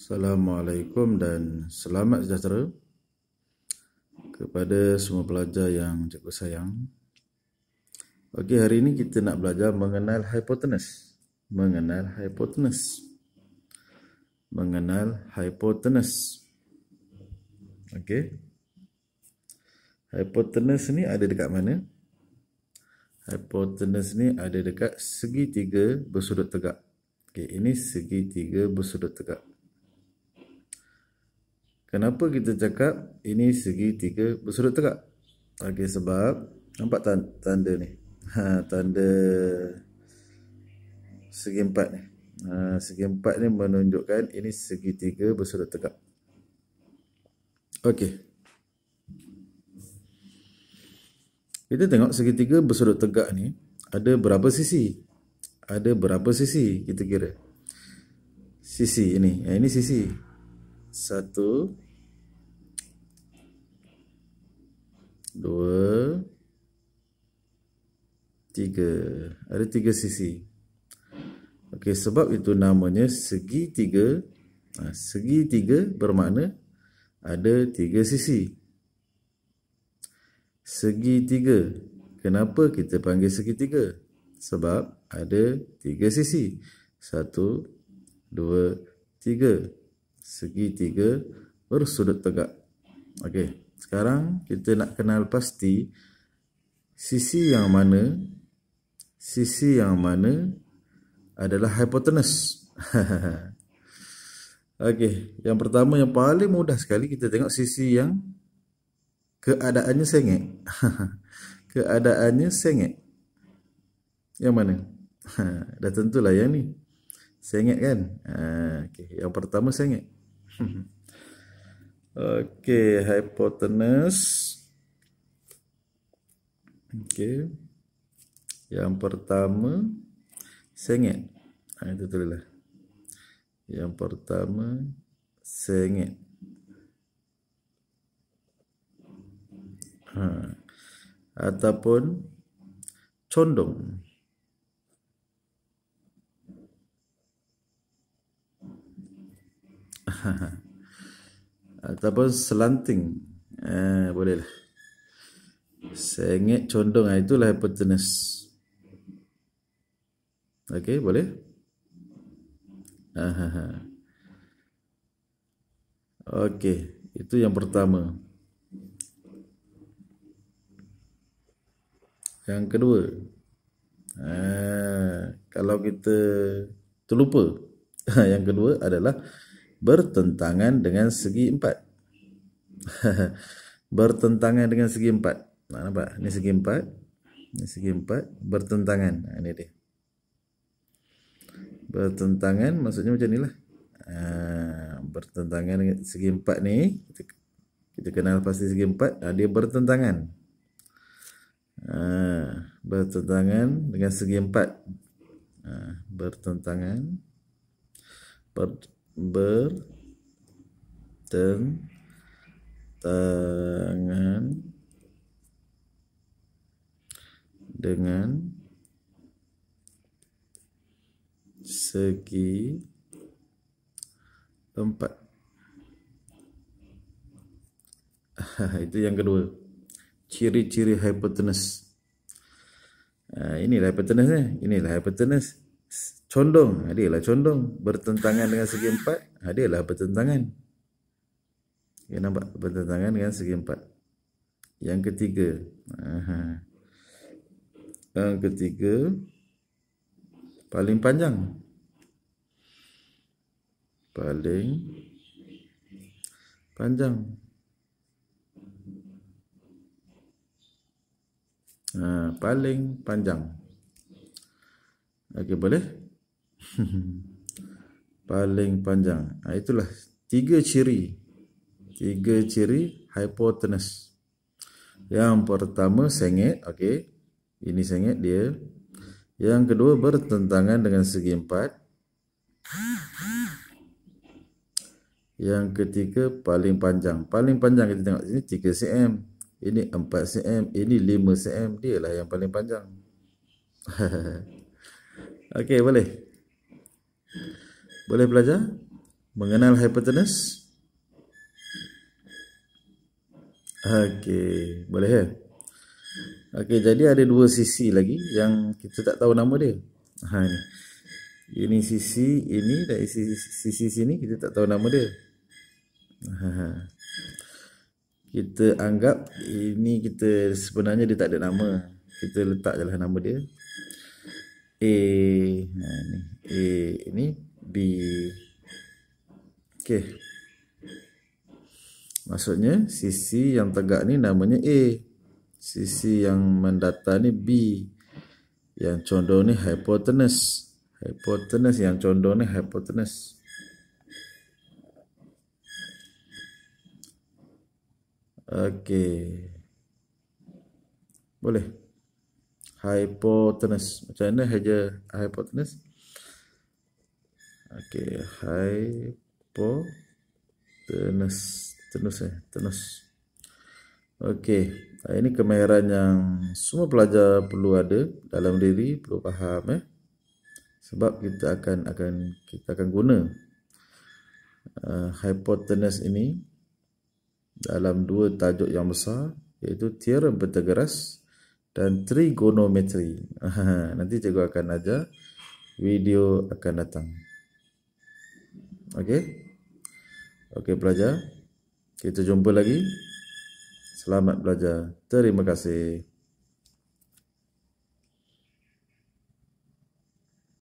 Assalamualaikum dan selamat sejahtera kepada semua pelajar yang cikgu sayang. Okey, hari ini kita nak belajar mengenal hypotenuse. Mengenal hypotenuse. Mengenal hypotenuse. Okey. Hypotenuse ni ada dekat mana? Hypotenuse ni ada dekat segitiga bersudut tegak. Okey, ini segitiga bersudut tegak. Kenapa kita cakap ini segitiga bersudut tegak? Okey sebab nampak tanda, tanda ni. Ha, tanda segi empat ni. Ha, segi empat ni menunjukkan ini segitiga bersudut tegak. Okey. Kita tengok segitiga bersudut tegak ni ada berapa sisi? Ada berapa sisi kita kira? Sisi ini. Ha, ini sisi satu, dua, tiga. Ada tiga sisi. Okey, sebab itu namanya segi tiga. Ha, segi tiga bermakna ada tiga sisi. Segi tiga. Kenapa kita panggil segi tiga? Sebab ada tiga sisi. Satu, dua, tiga. Tiga segitiga bersudut tegak. Okey, sekarang kita nak kenal pasti sisi yang mana sisi yang mana adalah hipotenus. Okey, yang pertama yang paling mudah sekali kita tengok sisi yang keadaannya sengit. keadaannya sengit. Yang mana? dah tentulah yang ni. Sengit kan? Ha, ah, okay. Yang pertama sengit. Mhm. Okey, hipotenus. Okey. Yang pertama sengit. Ha, itu tulislah. Yang pertama sengit. Ha. Ataupun condong. ataupun selanting eh, boleh lah. sengit condong ah, itulah hypotenuse ok boleh ok itu yang pertama yang kedua eh, kalau kita terlupa yang kedua adalah bertentangan dengan segi empat. bertentangan dengan segi empat. Nak nampak? Ini segi empat. Ini segi empat. Bertentangan. Ha, ini dia. Bertentangan maksudnya macam inilah. Ha, bertentangan dengan segi empat ni. Kita, kita kenal pasti segi empat. Ha, dia bertentangan. Ha, bertentangan dengan segi empat. Ha, bertentangan. Bertentangan bertentangan dengan segi empat itu yang kedua ciri-ciri hypotenuse ini ah, inilah hypotenuse ni inilah hypotenuse condong adalah condong bertentangan dengan segi empat adalah bertentangan ya nampak bertentangan dengan segi empat yang ketiga aha. yang ketiga paling panjang paling panjang ha, paling panjang Okey boleh? Paling panjang. Ha, itulah tiga ciri. Tiga ciri hypotenuse. Yang pertama sengit. Okey. Ini sengit dia. Yang kedua bertentangan dengan segi empat. Yang ketiga paling panjang. Paling panjang kita tengok sini 3 cm. Ini 4 cm. Ini 5 cm. Dia lah yang paling panjang. Okey, boleh. Boleh belajar mengenal hypertenuse? Okey, boleh ke? Ya? Okey, jadi ada dua sisi lagi yang kita tak tahu nama dia. Ha ini. Ini sisi ini dan sisi, sisi sini kita tak tahu nama dia. Ha. ha. Kita anggap ini kita sebenarnya dia tak ada nama. Kita letak jelah nama dia. A nah, eh, ni A ni B Okay Maksudnya sisi yang tegak ni namanya A Sisi yang mendata ni B Yang condong ni hypotenuse Hypotenuse yang condong ni hypotenuse Okay Boleh hypotenuse macam mana saja hypotenuse okey hypo tenus tenus eh tenus okey ah, ini kemahiran yang semua pelajar perlu ada dalam diri perlu faham eh sebab kita akan akan kita akan guna uh, hypotenuse ini dalam dua tajuk yang besar iaitu teorem bertegeras dan trigonometri. Nanti cikgu akan ajar video akan datang. Okey. Okey pelajar. Kita jumpa lagi. Selamat belajar. Terima kasih.